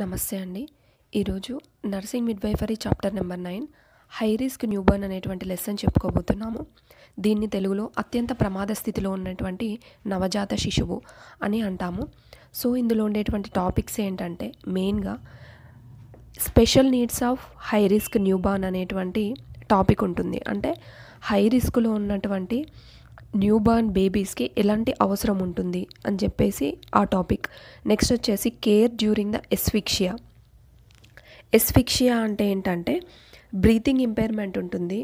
నమస్తే అండి ఈరోజు nursing midwifery chapter number nine high risk newborn అనేటువంటి లెసన్ చెప్పుకోబోతున్నాము దీన్ని తెలుగులో అత్యంత ప్రమాద స్థితిలో ఉన్నటువంటి నవజాత శిశువు అని అంటాము సో ఇందులో ఉండేటువంటి టాపిక్స్ ఏంటంటే మెయిన్గా special needs of high risk newborn అనేటువంటి టాపిక్ ఉంటుంది అంటే హై రిస్క్లో ఉన్నటువంటి న్యూ బేబీస్కి ఎలాంటి అవసరం ఉంటుంది అని చెప్పేసి ఆ టాపిక్ నెక్స్ట్ వచ్చేసి care during the asphyxia asphyxia అంటే ఏంటంటే బ్రీతింగ్ ఇంపైర్మెంట్ ఉంటుంది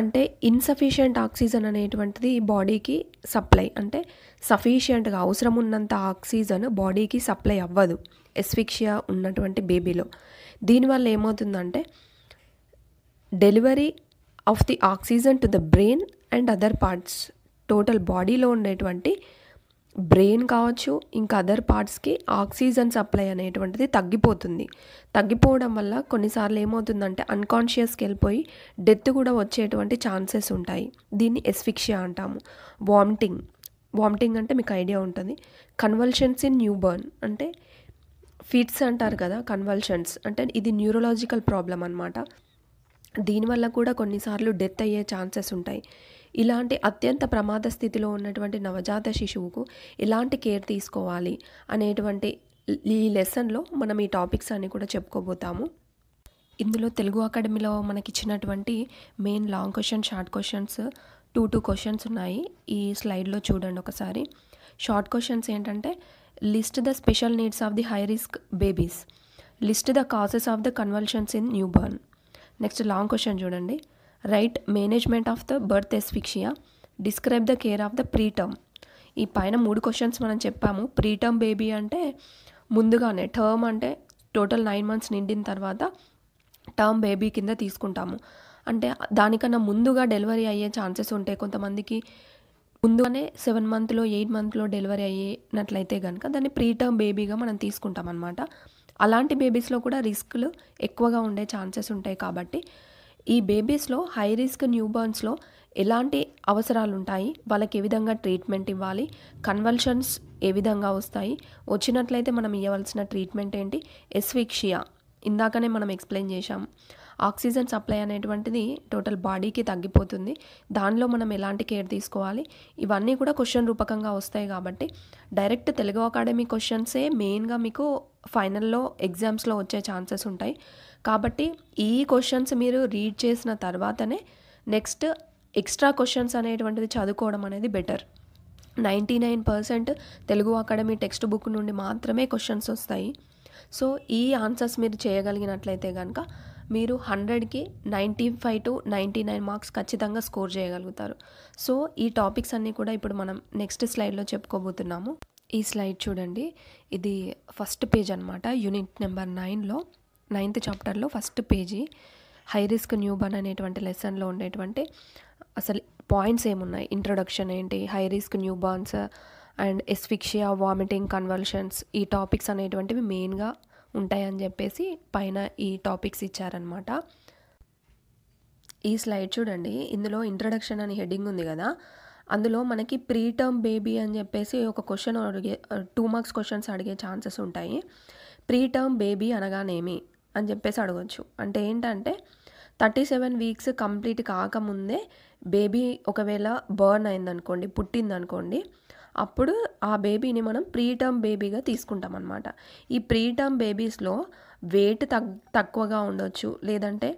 అంటే ఇన్సఫిషియంట్ ఆక్సిజన్ అనేటువంటిది బాడీకి సప్లై అంటే సఫిషియంట్గా అవసరం ఉన్నంత ఆక్సిజన్ బాడీకి సప్లై అవ్వదు ఎస్ఫిక్షియా ఉన్నటువంటి బేబీలో దీనివల్ల ఏమవుతుందంటే delivery of the oxygen to the brain and other parts total బాడీలో ఉండేటువంటి బ్రెయిన్ కావచ్చు ఇంకా అదర్ పార్ట్స్కి ఆక్సిజన్ సప్లై అనేటువంటిది తగ్గిపోతుంది తగ్గిపోవడం వల్ల కొన్నిసార్లు ఏమవుతుందంటే అన్కాన్షియస్కి వెళ్ళిపోయి డెత్ కూడా వచ్చేటువంటి ఛాన్సెస్ ఉంటాయి దీన్ని ఎస్ఫిక్షియా అంటాము వామిటింగ్ వామిటింగ్ అంటే మీకు ఐడియా ఉంటుంది కన్వల్షన్స్ ఇన్ న్యూబర్న్ అంటే ఫిట్స్ అంటారు కదా కన్వల్షన్స్ అంటే ఇది న్యూరలాజికల్ ప్రాబ్లం అనమాట దీనివల్ల కూడా కొన్నిసార్లు డెత్ అయ్యే ఛాన్సెస్ ఉంటాయి ఇలాంటి అత్యంత ప్రమాద స్థితిలో ఉన్నటువంటి నవజాత శిశువుకు ఎలాంటి కేర్ తీసుకోవాలి అనేటువంటి ఈ లెసన్లో మనం ఈ టాపిక్స్ అన్ని కూడా చెప్పుకోబోతాము ఇందులో తెలుగు అకాడమీలో మనకి ఇచ్చినటువంటి main long question short questions two two questions ఉన్నాయి ఈ స్లైడ్లో చూడండి ఒకసారి షార్ట్ క్వశ్చన్స్ ఏంటంటే list the special needs of the high risk babies list the causes of the convulsions in newborn next long question చూడండి right management of the birth asphyxia describe the care of the preterm ఈ పైన మూడు questions మనం చెప్పాము preterm baby అంటే ముందుగానే term అంటే total nine months నిండిన తర్వాత టర్మ్ బేబీ కింద తీసుకుంటాము అంటే దానికన్నా ముందుగా డెలివరీ అయ్యే ఛాన్సెస్ ఉంటాయి కొంతమందికి ముందుగానే సెవెన్ మంత్లో ఎయిట్ మంత్లో డెలివరీ అయ్యేనట్లయితే కనుక దాన్ని ప్రీ టర్మ్ బేబీగా మనం తీసుకుంటాం అనమాట అలాంటి బేబీస్లో కూడా రిస్క్లు ఎక్కువగా ఉండే ఛాన్సెస్ ఉంటాయి కాబట్టి ఈ బేబీస్లో హై రిస్క్ బర్న్స్లో ఎలాంటి అవసరాలు ఉంటాయి వాళ్ళకి ఏ విధంగా ట్రీట్మెంట్ ఇవ్వాలి కన్వల్షన్స్ ఏ విధంగా వస్తాయి వచ్చినట్లయితే మనం ఇవ్వవలసిన ట్రీట్మెంట్ ఏంటి ఎస్విక్షియా ఇందాకనే మనం ఎక్స్ప్లెయిన్ చేశాం ఆక్సిజన్ సప్లై అనేటువంటిది టోటల్ బాడీకి తగ్గిపోతుంది దానిలో మనం ఎలాంటి కేర్ తీసుకోవాలి ఇవన్నీ కూడా క్వశ్చన్ రూపకంగా వస్తాయి కాబట్టి డైరెక్ట్ తెలుగు అకాడమీ క్వశ్చన్సే మెయిన్గా మీకు ఫైనల్లో ఎగ్జామ్స్లో వచ్చే ఛాన్సెస్ ఉంటాయి కాబట్టి ఈ క్వశ్చన్స్ మీరు రీడ్ చేసిన తర్వాతనే నెక్స్ట్ ఎక్స్ట్రా క్వశ్చన్స్ అనేటువంటిది చదువుకోవడం అనేది better ninety nine percent Telugu Academy textbook నుండి మాత్రమే క్వశ్చన్స్ వస్తాయి సో ఈ ఆన్సర్స్ మీరు చేయగలిగినట్లయితే కనుక మీరు హండ్రెడ్కి ninety five to ninety nine marks ఖచ్చితంగా స్కోర్ చేయగలుగుతారు సో ఈ టాపిక్స్ అన్నీ కూడా ఇప్పుడు మనం నెక్స్ట్ స్లైడ్లో చెప్పుకోబోతున్నాము ఈ స్లైడ్ చూడండి ఇది ఫస్ట్ పేజ్ అనమాట యూనిట్ నెంబర్ నైన్లో నైన్త్ చాప్టర్లో first page high risk newborn అనేటువంటి లెసన్లో ఉండేటువంటి అసలు పాయింట్స్ ఏమున్నాయి ఇంట్రొడక్షన్ ఏంటి high risk newborns and asphyxia vomiting convulsions ఈ టాపిక్స్ అనేటువంటివి మెయిన్గా ఉంటాయని చెప్పేసి పైన ఈ టాపిక్స్ ఇచ్చారనమాట ఈ స్లైడ్ చూడండి ఇందులో ఇంట్రడక్షన్ అని హెడ్డింగ్ ఉంది కదా అందులో మనకి ప్రీ టర్మ్ బేబీ అని చెప్పేసి ఒక క్వశ్చన్ అడిగే టూ మార్క్స్ క్వశ్చన్స్ అడిగే ఛాన్సెస్ ఉంటాయి ప్రీ టర్మ్ బేబీ అనగానేమి అని చెప్పేసి అడగచ్చు అంటే ఏంటంటే థర్టీ సెవెన్ వీక్స్ కంప్లీట్ కాకముందే బేబీ ఒకవేళ బర్న్ అయిందనుకోండి పుట్టిందనుకోండి అప్పుడు ఆ బేబీని మనం ప్రీటర్మ్ బేబీగా తీసుకుంటాం అనమాట ఈ ప్రీటర్మ్ బేబీస్లో వెయిట్ తగ్ తక్కువగా ఉండొచ్చు లేదంటే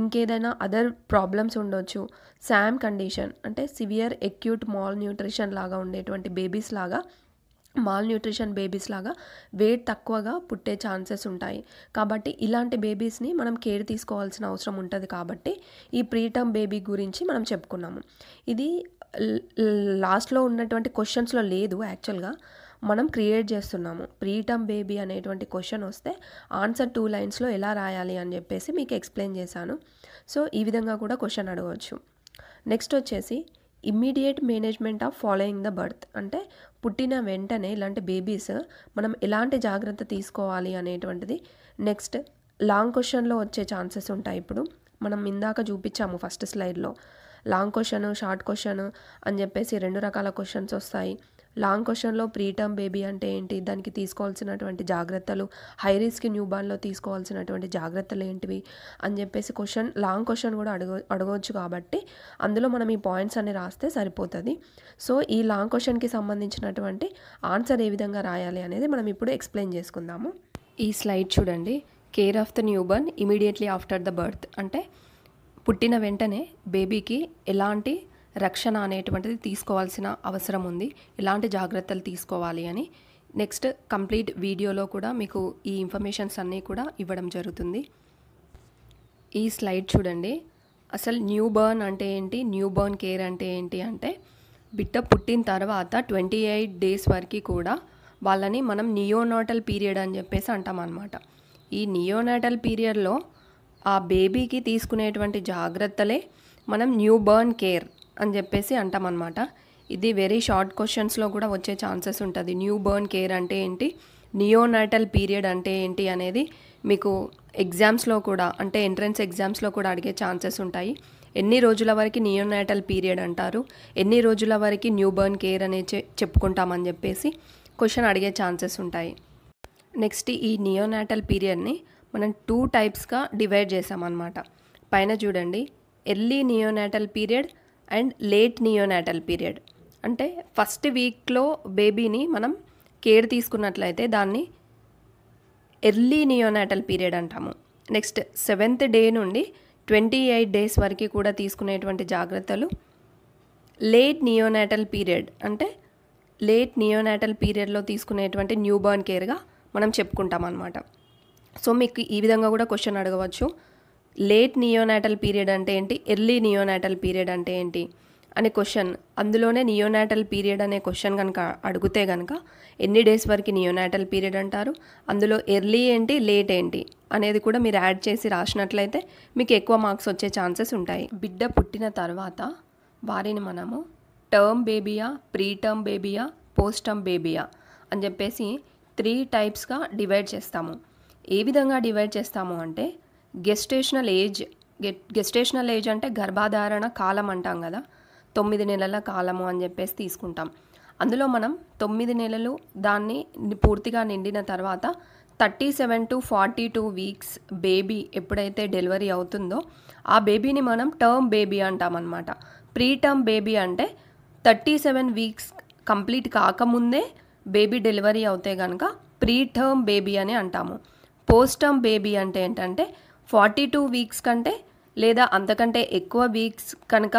ఇంకేదైనా అదర్ ప్రాబ్లమ్స్ ఉండొచ్చు శామ్ కండిషన్ అంటే సివియర్ ఎక్యూట్ మాల్ న్యూట్రిషన్ లాగా ఉండేటువంటి బేబీస్ లాగా మాల్ న్యూట్రిషన్ బేబీస్ లాగా వెయిట్ తక్కువగా పుట్టే ఛాన్సెస్ ఉంటాయి కాబట్టి ఇలాంటి బేబీస్ని మనం కేర్ తీసుకోవాల్సిన అవసరం ఉంటుంది కాబట్టి ఈ ప్రీటర్మ్ బేబీ గురించి మనం చెప్పుకున్నాము ఇది లాస్ట్లో ఉన్నటువంటి క్వశ్చన్స్లో లేదు యాక్చువల్గా మనం క్రియేట్ చేస్తున్నాము ప్రీటమ్ బేబీ అనేటువంటి క్వశ్చన్ వస్తే ఆన్సర్ టూ లైన్స్లో ఎలా రాయాలి అని చెప్పేసి మీకు ఎక్స్ప్లెయిన్ చేశాను సో ఈ విధంగా కూడా క్వశ్చన్ అడగవచ్చు నెక్స్ట్ వచ్చేసి immediate management of following the birth అంటే పుట్టిన వెంటనే ఇలాంటి బేబీస్ మనం ఎలాంటి జాగ్రత్త తీసుకోవాలి అనేటువంటిది నెక్స్ట్ లాంగ్ క్వశ్చన్లో వచ్చే ఛాన్సెస్ ఉంటాయి ఇప్పుడు మనం ఇందాక చూపించాము ఫస్ట్ స్లైడ్లో లాంగ్ క్వశ్చన్ షార్ట్ క్వశ్చన్ అని చెప్పేసి రెండు రకాల క్వశ్చన్స్ వస్తాయి లాంగ్ క్వశ్చన్లో ప్రీటర్మ్ బేబీ అంటే ఏంటి దానికి తీసుకోవాల్సినటువంటి జాగ్రత్తలు హై రిస్క్ న్యూ బార్న్లో తీసుకోవాల్సినటువంటి జాగ్రత్తలు ఏంటివి అని చెప్పేసి క్వశ్చన్ లాంగ్ క్వశ్చన్ కూడా అడగ అడగవచ్చు కాబట్టి అందులో మనం ఈ పాయింట్స్ అన్ని రాస్తే సరిపోతుంది సో ఈ లాంగ్ క్వశ్చన్కి సంబంధించినటువంటి ఆన్సర్ ఏ విధంగా రాయాలి అనేది మనం ఇప్పుడు ఎక్స్ప్లెయిన్ చేసుకుందాము ఈ స్లైడ్ చూడండి care of the newborn immediately after the birth అంటే పుట్టిన వెంటనే బేబీకి ఎలాంటి రక్షణ అనేటువంటిది తీసుకోవాల్సిన అవసరం ఉంది ఎలాంటి జాగ్రత్తలు తీసుకోవాలి అని నెక్స్ట్ కంప్లీట్ వీడియోలో కూడా మీకు ఈ ఇన్ఫర్మేషన్స్ అన్నీ కూడా ఇవ్వడం జరుగుతుంది ఈ స్లైడ్ చూడండి అసలు న్యూ బర్న్ అంటే ఏంటి న్యూ బర్న్ కేర్ అంటే ఏంటి అంటే బిడ్డ పుట్టిన తర్వాత ట్వంటీ ఎయిట్ డేస్ వరకు కూడా వాళ్ళని మనం నియోనాటల్ పీరియడ్ అని చెప్పేసి అంటాం అనమాట ఈ నియోనాటల్ పీరియడ్లో ఆ బేబీకి తీసుకునేటువంటి జాగ్రత్తలే మనం న్యూ బర్న్ కేర్ అని చెప్పేసి అంటామన్నమాట ఇది వెరీ షార్ట్ క్వశ్చన్స్లో కూడా వచ్చే ఛాన్సెస్ ఉంటుంది న్యూ బర్న్ కేర్ అంటే ఏంటి నియోనాటల్ పీరియడ్ అంటే ఏంటి అనేది మీకు ఎగ్జామ్స్లో కూడా అంటే ఎంట్రన్స్ ఎగ్జామ్స్లో కూడా అడిగే ఛాన్సెస్ ఉంటాయి ఎన్ని రోజుల వరకు నియోనాటల్ పీరియడ్ అంటారు ఎన్ని రోజుల వరకు న్యూ బర్న్ కేర్ అనే చెప్పుకుంటామని చెప్పేసి క్వశ్చన్ అడిగే ఛాన్సెస్ ఉంటాయి నెక్స్ట్ ఈ నియోనాటల్ పీరియడ్ని మనం టూ టైప్స్గా డివైడ్ చేసామన్నమాట పైన చూడండి early neonatal period and late neonatal period అంటే ఫస్ట్ వీక్లో బేబీని మనం కేర్ తీసుకున్నట్లయితే దాన్ని ఎర్లీ నియోనాటల్ పీరియడ్ అంటాము నెక్స్ట్ సెవెంత్ డే నుండి ట్వంటీ ఎయిట్ డేస్ వరకు కూడా తీసుకునేటువంటి జాగ్రత్తలు లేట్ నియోనాటల్ పీరియడ్ అంటే లేట్ నియోనాటల్ పీరియడ్లో తీసుకునేటువంటి న్యూబర్న్ కేర్గా మనం చెప్పుకుంటాం అన్నమాట సో మీకు ఈ విధంగా కూడా క్వశ్చన్ అడగవచ్చు లేట్ నియోనాటల్ పీరియడ్ అంటే ఏంటి ఎర్లీ నియోనాటల్ పీరియడ్ అంటే ఏంటి అనే క్వశ్చన్ అందులోనే నియోనాటల్ పీరియడ్ అనే క్వశ్చన్ కనుక అడిగితే కనుక ఎన్ని డేస్ వరకు నియోనాటల్ పీరియడ్ అంటారు అందులో ఎర్లీ ఏంటి లేట్ ఏంటి అనేది కూడా మీరు యాడ్ చేసి రాసినట్లయితే మీకు ఎక్కువ మార్క్స్ వచ్చే ఛాన్సెస్ ఉంటాయి బిడ్డ పుట్టిన తర్వాత వారిని మనము టర్మ్ బేబియా ప్రీ టర్మ్ బేబియా పోస్ట్ టర్మ్ బేబియా అని చెప్పేసి త్రీ టైప్స్గా డివైడ్ చేస్తాము ఏ విధంగా డివైడ్ చేస్తాము అంటే గెస్టేషనల్ ఏజ్ గెస్టేషనల్ ఏజ్ అంటే గర్భాధారణ కాలం అంటాం కదా తొమ్మిది నెలల కాలము అని చెప్పేసి తీసుకుంటాం అందులో మనం తొమ్మిది నెలలు దాన్ని పూర్తిగా నిండిన తర్వాత thirty seven to forty two weeks baby ఎప్పుడైతే డెలివరీ అవుతుందో ఆ బేబీని మనం టర్మ్ బేబీ అంటామన్నమాట ప్రీ టర్మ్ బేబీ అంటే థర్టీ సెవెన్ వీక్స్ కంప్లీట్ కాకముందే బేబీ డెలివరీ అవుతే కనుక ప్రీ టర్మ్ బేబీ అని అంటాము పోస్టమ్ బేబీ అంటే ఏంటంటే ఫార్టీ టూ వీక్స్ కంటే లేదా అంతకంటే ఎక్కువ వీక్స్ కనుక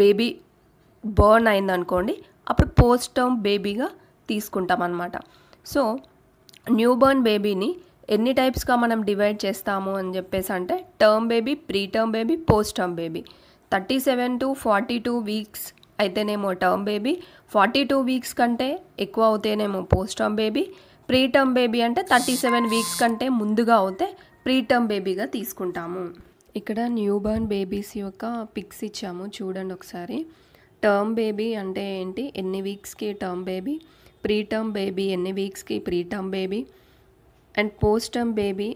బేబీ బర్న్ అయిందనుకోండి అప్పుడు పోస్టమ్ బేబీగా తీసుకుంటాం అనమాట సో న్యూ బర్న్ బేబీని ఎన్ని టైప్స్గా మనం డివైడ్ చేస్తాము అని చెప్పేసి అంటే term baby preterm baby post term baby thirty seven to forty two weeks అయితేనేమో term baby forty two weeks కంటే ఎక్కువ అవుతేనేమో post term baby preterm baby అంటే థర్టీ సెవెన్ వీక్స్ కంటే ముందుగా అవుతే ప్రీటర్మ్ బేబీగా తీసుకుంటాము ఇక్కడ న్యూ బర్న్ బేబీస్ యొక్క పిక్స్ ఇచ్చాము చూడండి ఒకసారి టర్మ్ బేబీ అంటే ఏంటి ఎన్ని వీక్స్కి టర్మ్ బేబీ ప్రీటర్మ్ బేబీ ఎన్ని వీక్స్కి preterm baby and post term baby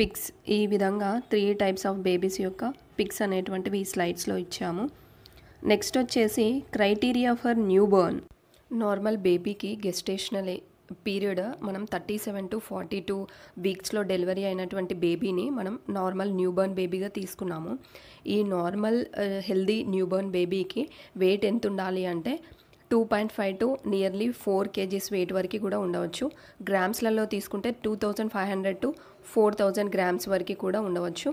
pics ఈ విధంగా త్రీ టైప్స్ ఆఫ్ బేబీస్ యొక్క పిక్స్ అనేటువంటివి ఈ స్లైడ్స్లో ఇచ్చాము నెక్స్ట్ వచ్చేసి criteria for newborn normal బేబీకి గెస్టేషనల్ పీరియడ్ మనం thirty seven to forty two వీక్స్లో డెలివరీ అయినటువంటి బేబీని మనం నార్మల్ న్యూబర్న్ బేబీగా తీసుకున్నాము ఈ నార్మల్ హెల్దీ న్యూబర్న్ బేబీకి వెయిట్ ఎంత ఉండాలి అంటే two point five to nearly four KGs weight వరకు కూడా ఉండవచ్చు గ్రామ్స్లలో తీసుకుంటే two thousand five hundred to four thousand grams వరకు కూడా ఉండవచ్చు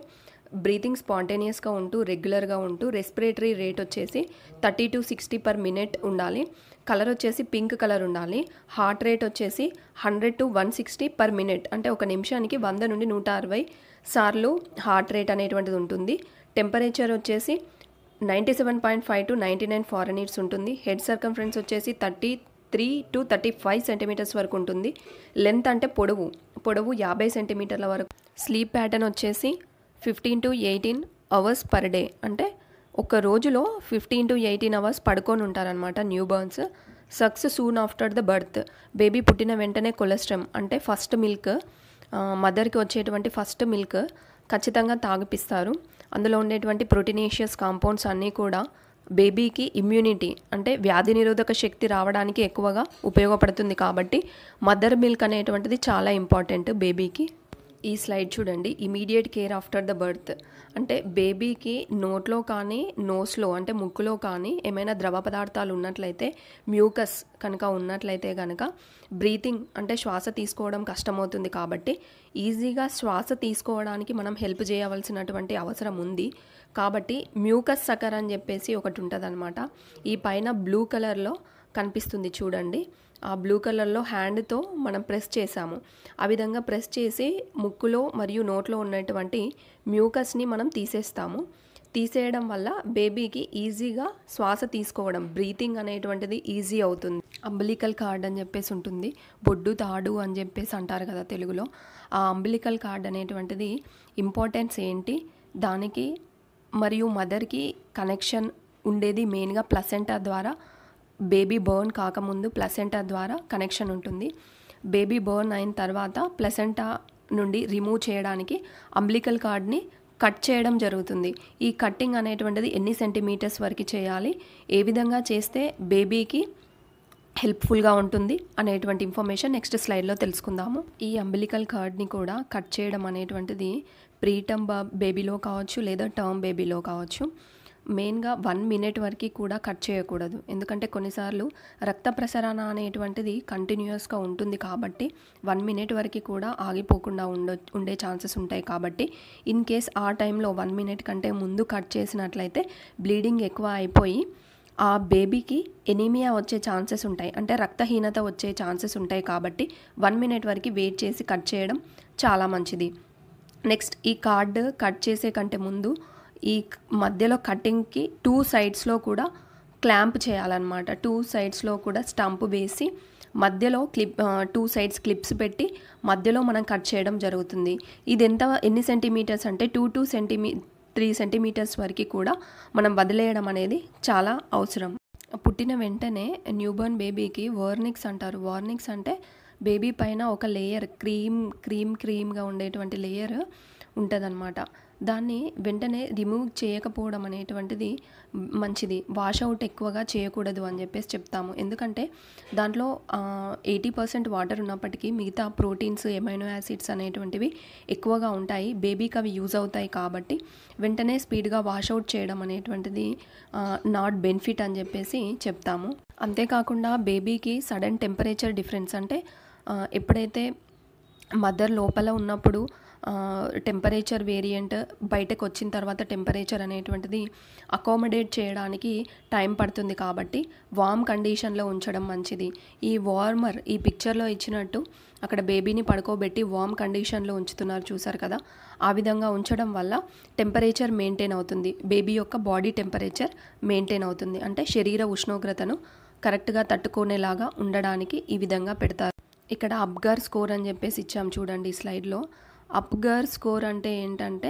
బ్రీతింగ్ స్పాంటేనియస్గా ఉంటూ రెగ్యులర్గా ఉంటూ రెస్పిరేటరీ రేట్ వచ్చేసి thirty to sixty per minute ఉండాలి కలర్ వచ్చేసి పింక్ కలర్ ఉండాలి హార్ట్ రేట్ వచ్చేసి hundred to one sixty per minute అంటే ఒక నిమిషానికి వంద నుండి నూట అరవై సార్లు హార్ట్ రేట్ అనేటువంటిది ఉంటుంది టెంపరేచర్ వచ్చేసి ninety seven point five to ninety nine Fahrenheit ఉంటుంది హెడ్ సర్కంఫరెన్స్ వచ్చేసి thirty three to thirty five centimetres వరకు ఉంటుంది లెంత్ అంటే పొడవు పొడవు యాభై సెంటీమీటర్ల వరకు స్లీప్ ప్యాటర్న్ వచ్చేసి fifteen to eighteen hours per day అంటే ఒక రోజులో ఫిఫ్టీన్ టు ఎయిటీన్ అవర్స్ పడుకొని ఉంటారనమాట newborns sucks soon after the birth baby పుట్టిన వెంటనే కొలెస్ట్రమ్ అంటే ఫస్ట్ మిల్క్ మదర్కి వచ్చేటువంటి ఫస్ట్ మిల్క్ ఖచ్చితంగా తాగిపిస్తారు అందులో ఉండేటువంటి ప్రోటీనేషియస్ కాంపౌండ్స్ అన్నీ కూడా బేబీకి ఇమ్యూనిటీ అంటే వ్యాధి నిరోధక శక్తి రావడానికి ఎక్కువగా ఉపయోగపడుతుంది కాబట్టి మదర్ మిల్క్ అనేటువంటిది చాలా ఇంపార్టెంట్ బేబీకి ఈ స్లైడ్ చూడండి immediate care after the birth అంటే బేబీకి నోట్లో కానీ నోస్లో అంటే ముక్కులో కానీ ఏమైనా ద్రవ పదార్థాలు ఉన్నట్లయితే మ్యూకస్ కనుక ఉన్నట్లయితే కనుక బ్రీతింగ్ అంటే శ్వాస తీసుకోవడం కష్టమవుతుంది కాబట్టి ఈజీగా శ్వాస తీసుకోవడానికి మనం హెల్ప్ చేయవలసినటువంటి అవసరం ఉంది కాబట్టి మ్యూకస్ సకర్ అని చెప్పేసి ఒకటి ఉంటుంది ఈ పైన బ్లూ కలర్లో కనిపిస్తుంది చూడండి ఆ బ్లూ కలర్లో హ్యాండ్తో మనం ప్రెస్ చేసాము ఆ విధంగా ప్రెస్ చేసి ముక్కులో మరియు నోట్లో ఉన్నటువంటి మ్యూకస్ని మనం తీసేస్తాము తీసేయడం వల్ల బేబీకి ఈజీగా శ్వాస తీసుకోవడం బ్రీతింగ్ అనేటువంటిది ఈజీ అవుతుంది అంబలికల్ కార్డ్ అని చెప్పేసి ఉంటుంది బొడ్డు తాడు అని చెప్పేసి అంటారు కదా తెలుగులో ఆ అంబలికల్ కార్డ్ అనేటువంటిది ఇంపార్టెన్స్ ఏంటి దానికి మరియు మదర్కి కనెక్షన్ ఉండేది మెయిన్గా ప్లసెంటా ద్వారా బేబీ బర్న్ కాకముందు ప్లసెంటా ద్వారా కనెక్షన్ ఉంటుంది బేబీ బర్న్ అయిన తర్వాత ప్లసెంటా నుండి రిమూవ్ చేయడానికి అంబ్లికల్ కార్డ్ని కట్ చేయడం జరుగుతుంది ఈ కట్టింగ్ అనేటువంటిది ఎన్ని సెంటీమీటర్స్ వరకు చేయాలి ఏ విధంగా చేస్తే బేబీకి హెల్ప్ఫుల్గా ఉంటుంది అనేటువంటి ఇన్ఫర్మేషన్ నెక్స్ట్ స్లైడ్లో తెలుసుకుందాము ఈ అంబిలికల్ కార్డ్ని కూడా కట్ చేయడం అనేటువంటిది ప్రీటమ్ బేబీలో కావచ్చు లేదా టర్మ్ బేబీలో కావచ్చు మెయిన్గా వన్ మినిట్ వరకు కూడా కట్ చేయకూడదు ఎందుకంటే కొన్నిసార్లు రక్త ప్రసరణ అనేటువంటిది కంటిన్యూస్గా ఉంటుంది కాబట్టి వన్ మినిట్ వరకు కూడా ఆగిపోకుండా ఉండ ఉండే ఛాన్సెస్ ఉంటాయి కాబట్టి ఇన్ కేస్ ఆ టైంలో వన్ మినిట్ కంటే ముందు కట్ చేసినట్లయితే బ్లీడింగ్ ఎక్కువ అయిపోయి ఆ బేబీకి ఎనీమియా వచ్చే ఛాన్సెస్ ఉంటాయి అంటే రక్తహీనత వచ్చే ఛాన్సెస్ ఉంటాయి కాబట్టి వన్ మినిట్ వరకు వెయిట్ చేసి కట్ చేయడం చాలా మంచిది నెక్స్ట్ ఈ కార్డ్ కట్ చేసే కంటే ముందు ఈ మధ్యలో కటింగ్కి టూ సైడ్స్లో కూడా క్లాంప్ చేయాలన్నమాట టూ సైడ్స్లో కూడా స్టంప్ వేసి మధ్యలో క్లిప్ టూ సైడ్స్ క్లిప్స్ పెట్టి మధ్యలో మనం కట్ చేయడం జరుగుతుంది ఇది ఎంత ఎన్ని సెంటీమీటర్స్ అంటే two two centimetre three centimetres వరకు కూడా మనం వదిలేయడం అనేది చాలా అవసరం పుట్టిన వెంటనే న్యూబోర్న్ బేబీకి వార్నిక్స్ అంటారు వార్నిక్స్ అంటే బేబీ పైన ఒక లేయర్ క్రీమ్ క్రీమ్ క్రీమ్గా ఉండేటువంటి లేయర్ ఉంటుందన్నమాట దాన్ని వెంటనే రిమూవ్ చేయకపోవడం అనేటువంటిది మంచిది వాష్ అవుట్ ఎక్కువగా చేయకూడదు అని చెప్పేసి చెప్తాము ఎందుకంటే దాంట్లో ఎయిటీ పర్సెంట్ వాటర్ ఉన్నప్పటికీ మిగతా ప్రోటీన్స్ ఎమైనో యాసిడ్స్ అనేటువంటివి ఎక్కువగా ఉంటాయి బేబీకి అవి యూజ్ అవుతాయి కాబట్టి వెంటనే స్పీడ్గా వాష్ అవుట్ చేయడం అనేటువంటిది నాట్ బెనిఫిట్ అని చెప్పేసి చెప్తాము అంతేకాకుండా బేబీకి సడన్ టెంపరేచర్ డిఫరెన్స్ అంటే ఎప్పుడైతే మదర్ లోపల ఉన్నప్పుడు టెంపరేచర్ వేరియంట్ బయటకు వచ్చిన తర్వాత టెంపరేచర్ అనేటువంటిది అకామిడేట్ చేయడానికి టైం పడుతుంది కాబట్టి వామ్ కండిషన్లో ఉంచడం మంచిది ఈ వార్మర్ ఈ పిక్చర్లో ఇచ్చినట్టు అక్కడ బేబీని పడుకోబెట్టి వామ్ కండిషన్లో ఉంచుతున్నారు చూసారు కదా ఆ విధంగా ఉంచడం వల్ల టెంపరేచర్ మెయింటైన్ అవుతుంది బేబీ యొక్క బాడీ టెంపరేచర్ మెయింటైన్ అవుతుంది అంటే శరీర ఉష్ణోగ్రతను కరెక్ట్గా తట్టుకునేలాగా ఉండడానికి ఈ విధంగా పెడతారు ఇక్కడ అబ్గర్ స్కోర్ అని చెప్పేసి ఇచ్చాం చూడండి ఈ స్లైడ్లో అప్గర్ స్కోర్ అంటే ఏంటంటే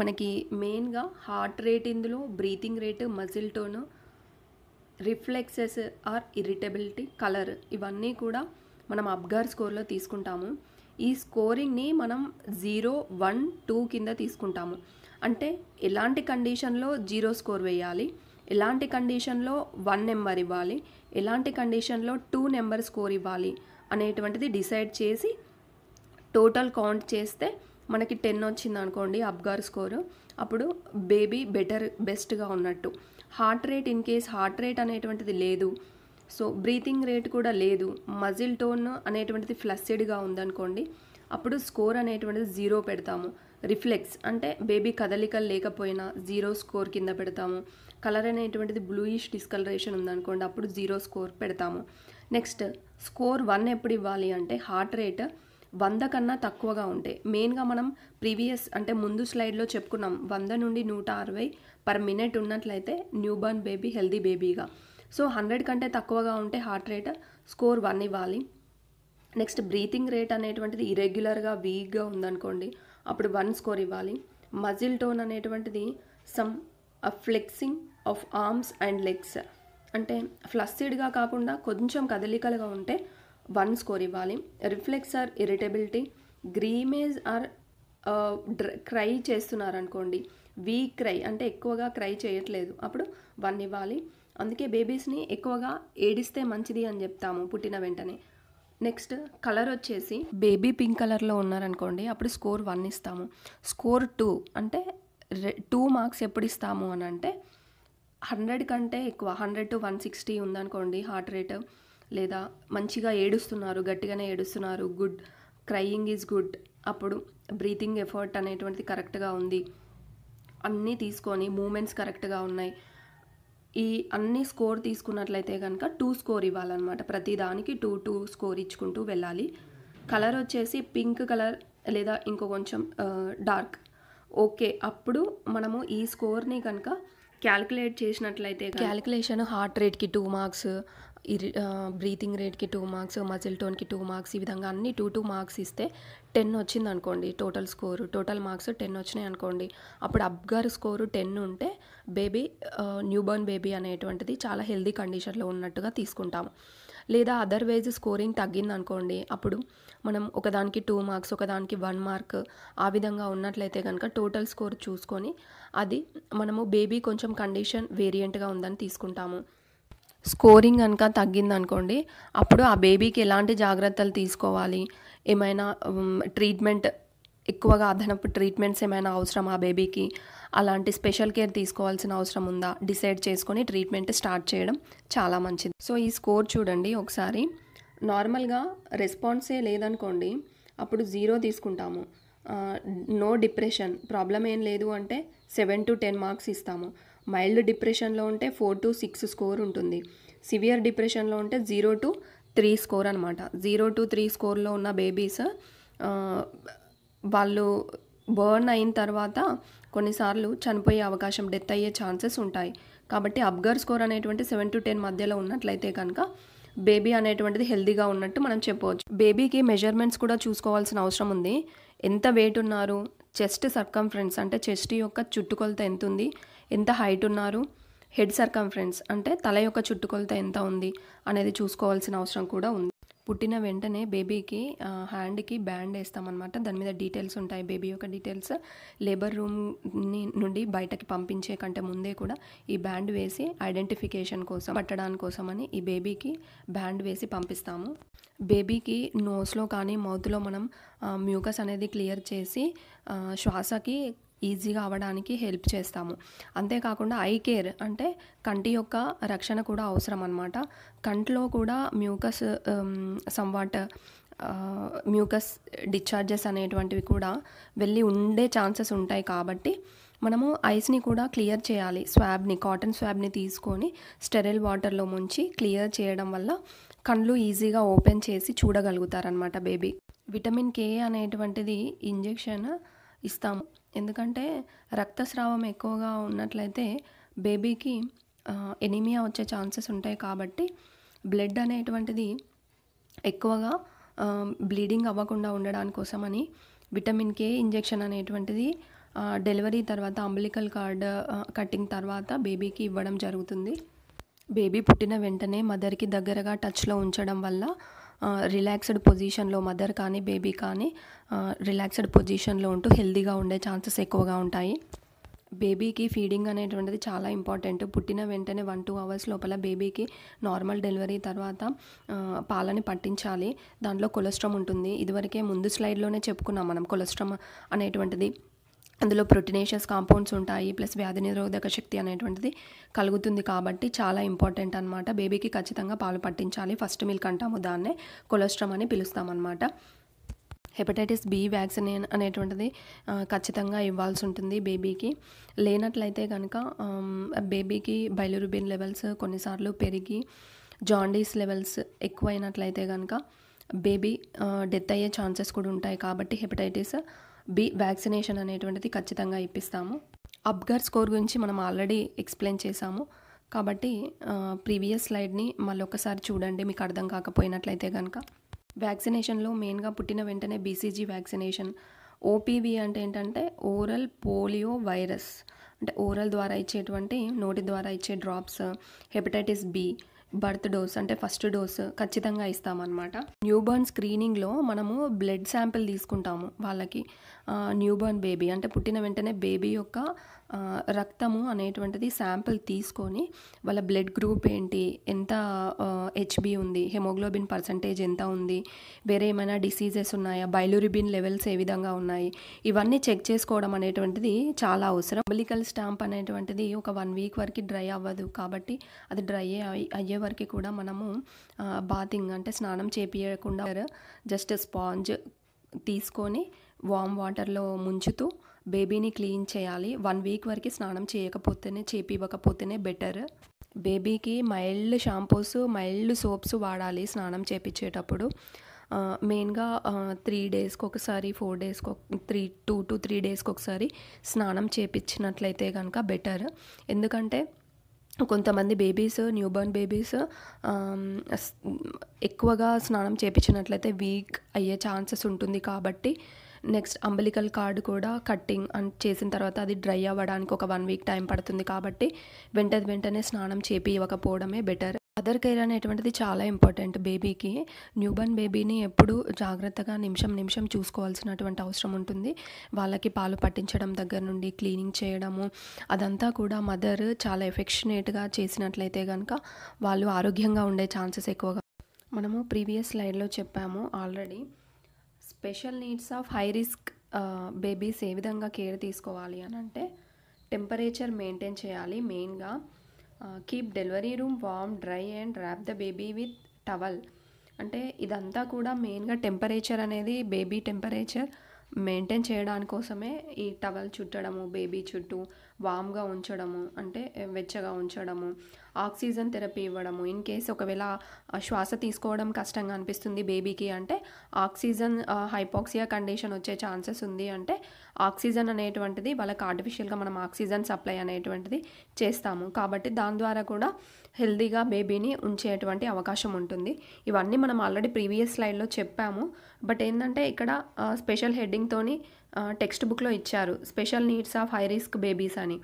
మనకి మెయిన్గా హార్ట్ రేట్ ఇందులో breathing rate muscle tone reflexes or irritability colour ఇవన్నీ కూడా మనం అబ్గార్ స్కోర్లో తీసుకుంటాము ఈ స్కోరింగ్ని మనం జీరో వన్ టూ కింద తీసుకుంటాము అంటే ఎలాంటి కండిషన్లో జీరో స్కోర్ వేయాలి ఎలాంటి కండిషన్లో వన్ నెంబర్ ఇవ్వాలి ఎలాంటి కండిషన్లో టూ నెంబర్ స్కోర్ ఇవ్వాలి అనేటువంటిది డిసైడ్ చేసి టోటల్ కౌంట్ చేస్తే మనకి టెన్ వచ్చింది అనుకోండి అబ్గార్ స్కోరు అప్పుడు బేబీ బెటర్ బెస్ట్గా ఉన్నట్టు heart rate in case heart rate అనేటువంటిది లేదు సో బ్రీతింగ్ రేట్ కూడా లేదు మజిల్ టోన్ అనేటువంటిది ఫ్లస్సిడ్గా ఉందనుకోండి అప్పుడు స్కోర్ అనేటువంటిది జీరో పెడతాము రిఫ్లెక్స్ అంటే బేబీ కదలికలు లేకపోయినా జీరో స్కోర్ కింద పెడతాము కలర్ అనేటువంటిది బ్లూయిష్ డిస్కలరేషన్ ఉందనుకోండి అప్పుడు జీరో స్కోర్ పెడతాము నెక్స్ట్ స్కోర్ వన్ ఎప్పుడు ఇవ్వాలి అంటే హార్ట్ రేట్ వంద కన్నా తక్కువగా ఉంటే మెయిన్గా మనం ప్రీవియస్ అంటే ముందు స్లైడ్లో చెప్పుకున్నాం వంద నుండి నూట అరవై పర్ మినిట్ ఉన్నట్లయితే బర్న్ బేబీ హెల్దీ బేబీగా సో హండ్రెడ్ కంటే తక్కువగా ఉంటే హార్ట్ రేట్ స్కోర్ వన్ ఇవ్వాలి నెక్స్ట్ బ్రీతింగ్ రేట్ అనేటువంటిది ఇరెగ్యులర్గా వీక్గా ఉందనుకోండి అప్పుడు వన్ స్కోర్ ఇవ్వాలి మజిల్ టోన్ అనేటువంటిది some flexing of arms and legs అంటే ఫ్లస్సిడ్గా కాకుండా కొంచెం కదలికలుగా ఉంటే వన్ స్కోర్ ఇవ్వాలి reflex or irritability grimace or cry చేస్తున్నారనుకోండి వీ క్రై అంటే ఎక్కువగా క్రై చేయట్లేదు అప్పుడు వన్ ఇవ్వాలి అందుకే బేబీస్ని ఎక్కువగా ఏడిస్తే మంచిది అని చెప్తాము పుట్టిన వెంటనే నెక్స్ట్ కలర్ వచ్చేసి బేబీ పింక్ కలర్లో ఉన్నారనుకోండి అప్పుడు స్కోర్ వన్ ఇస్తాము స్కోర్ టూ అంటే రె టూ మార్క్స్ ఎప్పుడు ఇస్తాము అని అంటే హండ్రెడ్ కంటే ఎక్కువ హండ్రెడ్ టు వన్ సిక్స్టీ ఉందనుకోండి హార్ట్ రేట్ లేదా మంచిగా ఏడుస్తున్నారు గట్టిగానే ఏడుస్తున్నారు గుడ్ క్రయింగ్ ఈజ్ గుడ్ అప్పుడు బ్రీతింగ్ ఎఫర్ట్ అనేటువంటిది కరెక్ట్గా ఉంది అన్నీ తీసుకొని మూమెంట్స్ కరెక్ట్గా ఉన్నాయి ఈ అన్ని స్కోర్ తీసుకున్నట్లయితే కనుక టూ స్కోర్ ఇవ్వాలన్నమాట ప్రతి దానికి టూ టూ స్కోర్ ఇచ్చుకుంటూ వెళ్ళాలి కలర్ వచ్చేసి పింక్ కలర్ లేదా ఇంకో కొంచెం డార్క్ ఓకే అప్పుడు మనము ఈ స్కోర్ని కనుక క్యాలిక్యులేట్ చేసినట్లయితే క్యాలిక్యులేషన్ హార్ట్ రేట్కి టూ మార్క్స్ బ్రీతింగ్ రేట్కి టూ మార్క్స్ మజిల్ టోన్కి టూ మార్క్స్ ఈ విధంగా అన్ని టూ టూ మార్క్స్ ఇస్తే టెన్ వచ్చింది అనుకోండి total score total marks ten వచ్చినాయి అనుకోండి అప్పుడు అబ్గారు స్కోరు టెన్ ఉంటే బేబీ బర్న్ బేబీ అనేటువంటిది చాలా హెల్దీ కండిషన్లో ఉన్నట్టుగా తీసుకుంటాము లేదా అదర్వైజ్ స్కోరింగ్ తగ్గింది అనుకోండి అప్పుడు మనం ఒకదానికి టూ మార్క్స్ ఒకదానికి వన్ మార్క్ ఆ విధంగా ఉన్నట్లయితే కనుక టోటల్ స్కోర్ చూసుకొని అది మనము బేబీ కొంచెం కండిషన్ వేరియంట్గా ఉందని తీసుకుంటాము స్కోరింగ్ కనుక తగ్గిందనుకోండి అప్పుడు ఆ బేబీకి ఎలాంటి జాగ్రత్తలు తీసుకోవాలి ఏమైనా ట్రీట్మెంట్ ఎక్కువగా అదనపు ట్రీట్మెంట్స్ ఏమైనా అవసరం ఆ బేబీకి అలాంటి స్పెషల్ కేర్ తీసుకోవాల్సిన అవసరం ఉందా డిసైడ్ చేసుకొని ట్రీట్మెంట్ స్టార్ట్ చేయడం చాలా మంచిది సో ఈ స్కోర్ చూడండి ఒకసారి నార్మల్గా రెస్పాన్సే లేదనుకోండి అప్పుడు జీరో తీసుకుంటాము నో డిప్రెషన్ ప్రాబ్లం ఏం లేదు అంటే సెవెన్ టు టెన్ మార్క్స్ ఇస్తాము మైల్డ్ డిప్రెషన్లో ఉంటే ఫోర్ టు సిక్స్ స్కోర్ ఉంటుంది సివియర్ డిప్రెషన్లో ఉంటే జీరో టు త్రీ స్కోర్ అనమాట జీరో టు త్రీ స్కోర్లో ఉన్న బేబీస్ వాళ్ళు బర్న్ అయిన తర్వాత కొన్నిసార్లు చనిపోయే అవకాశం డెత్ అయ్యే ఛాన్సెస్ ఉంటాయి కాబట్టి అబ్గర్ స్కోర్ అనేటువంటి సెవెన్ టు టెన్ మధ్యలో ఉన్నట్లయితే కనుక బేబీ అనేటువంటిది హెల్దీగా ఉన్నట్టు మనం చెప్పవచ్చు బేబీకి మెజర్మెంట్స్ కూడా చూసుకోవాల్సిన అవసరం ఉంది ఎంత వెయిట్ ఉన్నారు చెస్ట్ సర్కంఫరెన్స్ అంటే చెస్ట్ యొక్క చుట్టుకొలత ఎంత ఉంది ఎంత హైట్ ఉన్నారు హెడ్ సర్కంఫరెన్స్ అంటే తల యొక్క చుట్టుకొలత ఎంత ఉంది అనేది చూసుకోవాల్సిన అవసరం కూడా ఉంది పుట్టిన వెంటనే బేబీకి హ్యాండ్కి బ్యాండ్ వేస్తామన్నమాట దాని మీద డీటెయిల్స్ ఉంటాయి బేబీ యొక్క డీటెయిల్స్ లేబర్ రూమ్ నుండి బయటకి పంపించే కంటే ముందే కూడా ఈ బ్యాండ్ వేసి ఐడెంటిఫికేషన్ కోసం పట్టడానికి కోసమని ఈ బేబీకి బ్యాండ్ వేసి పంపిస్తాము బేబీకి నోస్లో కానీ మౌత్లో మనం మ్యూకస్ అనేది క్లియర్ చేసి శ్వాసకి ఈజీగా అవ్వడానికి హెల్ప్ చేస్తాము అంతేకాకుండా ఐ కేర్ అంటే కంటి యొక్క రక్షణ కూడా అవసరం అనమాట కంట్లో కూడా మ్యూకస్ సంవాట్ మ్యూకస్ డిశ్చార్జెస్ అనేటువంటివి కూడా వెళ్ళి ఉండే ఛాన్సెస్ ఉంటాయి కాబట్టి మనము ఐస్ని కూడా క్లియర్ చేయాలి స్వాబ్ని కాటన్ స్వాబ్ని తీసుకొని స్టెరిల్ వాటర్లో ముంచి క్లియర్ చేయడం వల్ల కళ్ళు ఈజీగా ఓపెన్ చేసి చూడగలుగుతారనమాట బేబీ విటమిన్ కే అనేటువంటిది ఇంజెక్షన్ ఇస్తాము ఎందుకంటే రక్తస్రావం ఎక్కువగా ఉన్నట్లయితే బేబీకి ఎనీమియా వచ్చే ఛాన్సెస్ ఉంటాయి కాబట్టి బ్లడ్ అనేటువంటిది ఎక్కువగా బ్లీడింగ్ అవ్వకుండా ఉండడాని కోసమని విటమిన్ కే ఇంజెక్షన్ అనేటువంటిది డెలివరీ తర్వాత అంబలికల్ కార్డ్ కటింగ్ తర్వాత బేబీకి ఇవ్వడం జరుగుతుంది బేబీ పుట్టిన వెంటనే మదర్కి దగ్గరగా టచ్లో ఉంచడం వల్ల రిలాక్స్డ్ పొజిషన్లో మదర్ కానీ బేబీ కానీ రిలాక్స్డ్ పొజిషన్లో ఉంటూ హెల్దీగా ఉండే ఛాన్సెస్ ఎక్కువగా ఉంటాయి బేబీకి ఫీడింగ్ అనేటువంటిది చాలా ఇంపార్టెంట్ పుట్టిన వెంటనే వన్ టూ అవర్స్ లోపల బేబీకి నార్మల్ డెలివరీ తర్వాత పాలని పట్టించాలి దాంట్లో కొలెస్ట్రమ్ ఉంటుంది ఇదివరకే ముందు స్లైడ్లోనే చెప్పుకున్నాం మనం కొలెస్ట్రామ్ అనేటువంటిది అందులో ప్రొటీనేషియస్ కాంపౌండ్స్ ఉంటాయి ప్లస్ వ్యాధి నిరోధక శక్తి అనేటువంటిది కలుగుతుంది కాబట్టి చాలా ఇంపార్టెంట్ అనమాట బేబీకి ఖచ్చితంగా పాలు పట్టించాలి ఫస్ట్ మిల్క్ అంటాము దాన్నే కొలెస్ట్రామ్ అని పిలుస్తామన్నమాట హెపటైటిస్ బి వ్యాక్సిన్ అనేటువంటిది ఖచ్చితంగా ఇవ్వాల్సి ఉంటుంది బేబీకి లేనట్లయితే కనుక బేబీకి బైలరూబిన్ లెవెల్స్ కొన్నిసార్లు పెరిగి జాండీస్ లెవెల్స్ ఎక్కువైనట్లయితే కనుక బేబీ డెత్ అయ్యే ఛాన్సెస్ కూడా ఉంటాయి కాబట్టి హెపటైటిస్ బి వ్యాక్సినేషన్ అనేటువంటిది ఖచ్చితంగా ఇప్పిస్తాము అబ్గర్ స్కోర్ గురించి మనం ఆల్రెడీ ఎక్స్ప్లెయిన్ చేశాము కాబట్టి ప్రీవియస్ స్లైడ్ని మళ్ళీ ఒకసారి చూడండి మీకు అర్థం కాకపోయినట్లయితే కనుక వ్యాక్సినేషన్లో మెయిన్గా పుట్టిన వెంటనే బీసీజీ వ్యాక్సినేషన్ ఓపీవీ అంటే ఏంటంటే ఓరల్ పోలియో వైరస్ అంటే ఓరల్ ద్వారా ఇచ్చేటువంటి నోటి ద్వారా ఇచ్చే drops hepatitis B birth dose అంటే ఫస్ట్ డోస్ ఖచ్చితంగా ఇస్తామన్నమాట న్యూబర్న్ స్క్రీనింగ్లో మనము బ్లడ్ శాంపిల్ తీసుకుంటాము వాళ్ళకి న్యూబోర్న్ బేబీ అంటే పుట్టిన వెంటనే బేబీ యొక్క రక్తము అనేటువంటిది శాంపిల్ తీసుకొని వాళ్ళ బ్లడ్ గ్రూప్ ఏంటి ఎంత హెచ్బి ఉంది హెమోగ్లోబిన్ పర్సంటేజ్ ఎంత ఉంది వేరే ఏమైనా డిసీజెస్ ఉన్నాయా బయలురిబిన్ లెవెల్స్ ఏ విధంగా ఉన్నాయి ఇవన్నీ చెక్ చేసుకోవడం అనేటువంటిది చాలా అవసరం పబ్లికల్ స్టాంప్ అనేటువంటిది ఒక వన్ వీక్ వరకు డ్రై అవ్వదు కాబట్టి అది డ్రై అయ్యే వరకు కూడా మనము బాతింగ్ అంటే స్నానం చేపియకుండా జస్ట్ స్పాంజ్ తీసుకొని వామ్ వాటర్లో ముంచుతూ బేబీని క్లీన్ చేయాలి వన్ వీక్ వరకు స్నానం చేయకపోతేనే చేపివ్వకపోతేనే బెటర్ బేబీకి మైల్డ్ షాంపూస్ మైల్డ్ సోప్స్ వాడాలి స్నానం చేపించేటప్పుడు మెయిన్గా త్రీ డేస్కి ఒకసారి ఫోర్ డేస్కి త్రీ టూ టు త్రీ డేస్కి ఒకసారి స్నానం చేపించినట్లయితే కనుక బెటర్ ఎందుకంటే కొంతమంది బేబీస్ న్యూబర్న్ బేబీస్ ఎక్కువగా స్నానం చేపించినట్లయితే వీక్ అయ్యే ఛాన్సెస్ ఉంటుంది కాబట్టి నెక్స్ట్ అంబలికల్ కార్డ్ కూడా కట్టింగ్ అండ్ చేసిన తర్వాత అది డ్రై అవ్వడానికి ఒక వన్ వీక్ టైం పడుతుంది కాబట్టి వెంట వెంటనే స్నానం చేపి ఇవ్వకపోవడమే బెటర్ మదర్ కేర్ అనేటువంటిది చాలా ఇంపార్టెంట్ బేబీకి న్యూబర్న్ బేబీని ఎప్పుడు జాగ్రత్తగా నిమిషం నిమిషం చూసుకోవాల్సినటువంటి అవసరం ఉంటుంది వాళ్ళకి పాలు పట్టించడం దగ్గర నుండి క్లీనింగ్ చేయడము అదంతా కూడా మదర్ చాలా ఎఫెక్షనేట్గా చేసినట్లయితే కనుక వాళ్ళు ఆరోగ్యంగా ఉండే ఛాన్సెస్ ఎక్కువగా మనము ప్రీవియస్ స్లైడ్లో చెప్పాము already special needs of high risk babies ఏ విధంగా కేర్ తీసుకోవాలి అని అంటే టెంపరేచర్ మెయింటైన్ చేయాలి మెయిన్గా keep delivery room warm dry and wrap the baby with towel అంటే ఇదంతా కూడా మెయిన్గా టెంపరేచర్ అనేది బేబీ టెంపరేచర్ మెయింటైన్ చేయడాని కోసమే ఈ టవల్ చుట్టడము బేబీ చుట్టూ వామ్గా ఉంచడము అంటే వెచ్చగా ఉంచడము ఆక్సిజన్ థెరపీ ఇవ్వడము ఇన్ కేస్ ఒకవేళ శ్వాస తీసుకోవడం కష్టంగా అనిపిస్తుంది బేబీకి అంటే ఆక్సిజన్ హైపాక్సియా కండిషన్ వచ్చే ఛాన్సెస్ ఉంది అంటే ఆక్సిజన్ అనేటువంటిది వాళ్ళకి ఆర్టిఫిషియల్గా మనం ఆక్సిజన్ సప్లై అనేటువంటిది చేస్తాము కాబట్టి దాని ద్వారా కూడా హెల్దీగా బేబీని ఉంచేటువంటి అవకాశం ఉంటుంది ఇవన్నీ మనం ఆల్రెడీ ప్రీవియస్ స్లైడ్లో చెప్పాము బట్ ఏంటంటే ఇక్కడ స్పెషల్ హెడ్డింగ్తోని టెక్స్ట్ బుక్లో ఇచ్చారు special needs of high risk babies అని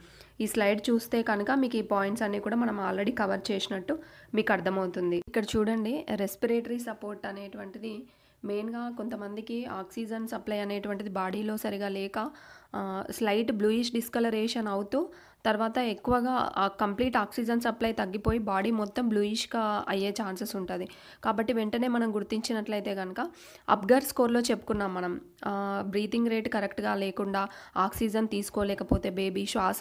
ఈ స్లైడ్ చూస్తే కనుక మీకు ఈ పాయింట్స్ అన్నీ కూడా మనం ఆల్రెడీ కవర్ చేసినట్టు మీకు అర్థమవుతుంది ఇక్కడ చూడండి రెస్పిరేటరీ సపోర్ట్ అనేటువంటిది మెయిన్గా కొంతమందికి ఆక్సిజన్ సప్లై అనేటువంటిది బాడీలో సరిగా లేక స్లైట్ బ్లూయిష్ డిస్కలరేషన్ అవుతూ తర్వాత ఎక్కువగా కంప్లీట్ ఆక్సిజన్ సప్లై తగ్గిపోయి బాడీ మొత్తం బ్లూయిష్గా అయ్యే ఛాన్సెస్ ఉంటుంది కాబట్టి వెంటనే మనం గుర్తించినట్లయితే కనుక అబ్గర్ స్కోర్లో చెప్పుకున్నాం మనం బ్రీతింగ్ రేట్ కరెక్ట్గా లేకుండా ఆక్సిజన్ తీసుకోలేకపోతే బేబీ శ్వాస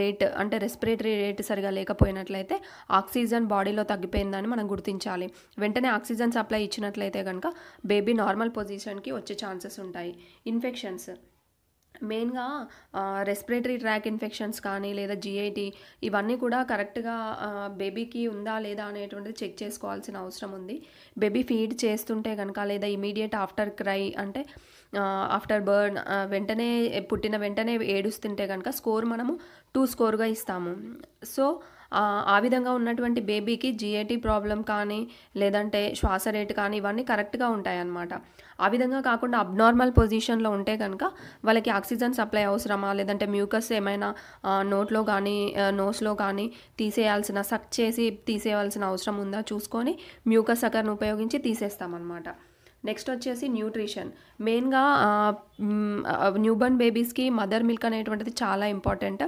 రేట్ అంటే రెస్పిరేటరీ రేట్ సరిగా లేకపోయినట్లయితే ఆక్సిజన్ బాడీలో తగ్గిపోయిందని మనం గుర్తించాలి వెంటనే ఆక్సిజన్ సప్లై ఇచ్చినట్లయితే కనుక బేబీ నార్మల్ పొజిషన్కి వచ్చే ఛాన్సెస్ ఉంటాయి ఇన్ఫెక్షన్స్ మెయిన్గా రెస్పిరేటరీ ట్రాక్ ఇన్ఫెక్షన్స్ కానీ లేదా జిఐటి ఇవన్నీ కూడా కరెక్ట్గా బేబీకి ఉందా లేదా అనేటువంటిది చెక్ చేసుకోవాల్సిన అవసరం ఉంది బేబీ ఫీడ్ చేస్తుంటే కనుక లేదా ఇమీడియట్ ఆఫ్టర్ క్రై అంటే ఆఫ్టర్ బర్న్ వెంటనే పుట్టిన వెంటనే ఏడుస్తుంటే కనుక స్కోర్ మనము టూ స్కోర్గా ఇస్తాము సో ఆ విధంగా ఉన్నటువంటి బేబీకి జిఏటీ ప్రాబ్లం కానీ లేదంటే శ్వాస రేట్ కానీ ఇవన్నీ కరెక్ట్గా ఉంటాయన్నమాట ఆ విధంగా కాకుండా అబ్నార్మల్ పొజిషన్లో ఉంటే కనుక వాళ్ళకి ఆక్సిజన్ సప్లై అవసరమా లేదంటే మ్యూకస్ ఏమైనా నోట్లో కానీ నోస్లో కానీ తీసేయాల్సిన సక్ చేసి తీసేయాల్సిన అవసరం ఉందా చూసుకొని మ్యూకస్ అకర్ను ఉపయోగించి తీసేస్తామన్నమాట నెక్స్ట్ వచ్చేసి న్యూట్రిషన్ మెయిన్గా న్యూబర్న్ బేబీస్కి మదర్ మిల్క్ అనేటువంటిది చాలా ఇంపార్టెంట్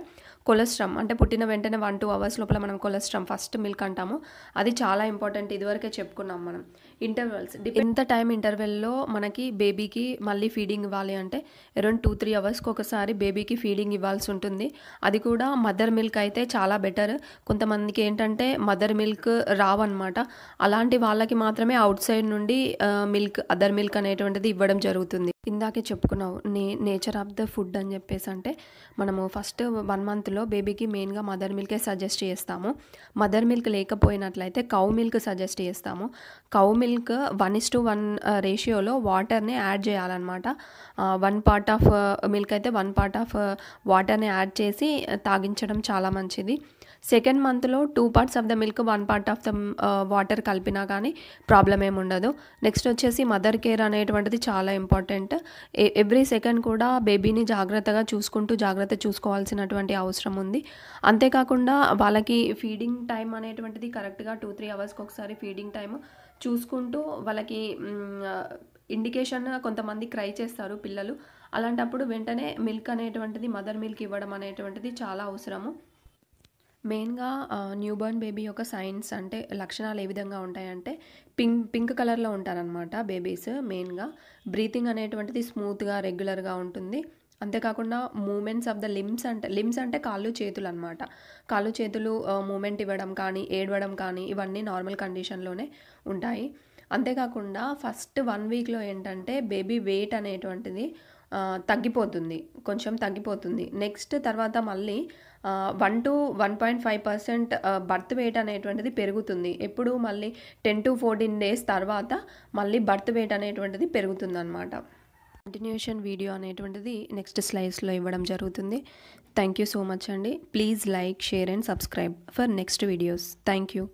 కొలెస్ట్రామ్ అంటే పుట్టిన వెంటనే వన్ టూ అవర్స్ లోపల మనం కొలెస్ట్రామ్ ఫస్ట్ మిల్క్ అంటాము అది చాలా ఇంపార్టెంట్ ఇదివరకే చెప్పుకున్నాం మనం ఇంటర్వెల్స్ ఎంత టైం ఇంటర్వెల్లో మనకి బేబీకి మళ్ళీ ఫీడింగ్ ఇవ్వాలి అంటే అరౌండ్ టూ త్రీ అవర్స్కి ఒకసారి బేబీకి ఫీడింగ్ ఇవ్వాల్సి ఉంటుంది అది కూడా మదర్ మిల్క్ అయితే చాలా బెటర్ కొంతమందికి ఏంటంటే మదర్ మిల్క్ రావన్నమాట అలాంటి వాళ్ళకి మాత్రమే అవుట్ సైడ్ నుండి మిల్క్ అదర్ మిల్క్ అనేటువంటిది ఇవ్వడం జరుగుతుంది ఇందాకే చెప్పుకున్నావు నే నేచర్ ఆఫ్ ద ఫుడ్ అని చెప్పేసి అంటే మనము ఫస్ట్ వన్ మంత్లో బేబీకి మెయిన్గా మదర్ మిల్కే సజెస్ట్ చేస్తాము మదర్ మిల్క్ లేకపోయినట్లయితే కౌ మిల్క్ సజెస్ట్ చేస్తాము cow milk milk one is to one రేషియోలో వాటర్ని యాడ్ చేయాలన్నమాట వన్ పార్ట్ ఆఫ్ మిల్క్ అయితే వన్ పార్ట్ ఆఫ్ వాటర్ని యాడ్ చేసి uh, తాగించడం చాలా మంచిది సెకండ్ మంత్లో two parts of the milk one part of the water కలిపినా కానీ ప్రాబ్లం ఏమి ఉండదు నెక్స్ట్ వచ్చేసి మదర్ కేర్ అనేటువంటిది చాలా ఇంపార్టెంట్ ఎవ్రీ సెకండ్ కూడా బేబీని జాగ్రత్తగా చూసుకుంటూ జాగ్రత్త చూసుకోవాల్సినటువంటి అవసరం ఉంది అంతేకాకుండా వాళ్ళకి ఫీడింగ్ టైం అనేటువంటిది కరెక్ట్గా టూ త్రీ అవర్స్కి ఒకసారి ఫీడింగ్ టైం చూసుకుంటూ వాళ్ళకి ఇండికేషన్ కొంతమంది క్రై చేస్తారు పిల్లలు అలాంటప్పుడు వెంటనే మిల్క్ అనేటువంటిది మదర్ మిల్క్ ఇవ్వడం అనేటువంటిది చాలా అవసరము మెయిన్గా న్యూబర్న్ బేబీ యొక్క సైన్స్ అంటే లక్షణాలు ఏ విధంగా ఉంటాయంటే పింక్ పింక్ కలర్లో ఉంటారనమాట బేబీస్ మెయిన్గా బ్రీతింగ్ అనేటువంటిది స్మూత్గా రెగ్యులర్గా ఉంటుంది అంతేకాకుండా మూమెంట్స్ ఆఫ్ ద లిమ్స్ అంటే లిమ్స్ అంటే కాళ్ళు చేతులు అనమాట కాళ్ళు చేతులు మూమెంట్ ఇవ్వడం కానీ ఏడవడం కానీ ఇవన్నీ నార్మల్ కండిషన్లోనే ఉంటాయి అంతేకాకుండా ఫస్ట్ వన్ వీక్లో ఏంటంటే బేబీ వెయిట్ అనేటువంటిది తగ్గిపోతుంది కొంచెం తగ్గిపోతుంది నెక్స్ట్ తర్వాత మళ్ళీ one to one point five percent birth weight అనేటువంటిది పెరుగుతుంది ఎప్పుడు మళ్ళీ టెన్ టు ఫోర్టీన్ డేస్ తర్వాత మళ్ళీ బర్త్ వెయిట్ అనేటువంటిది పెరుగుతుంది అనమాట కంటిన్యూషన్ వీడియో అనేటువంటిది నెక్స్ట్ స్లైడ్స్లో ఇవ్వడం జరుగుతుంది థ్యాంక్ యూ సో మచ్ అండి please like share and subscribe for next videos thank you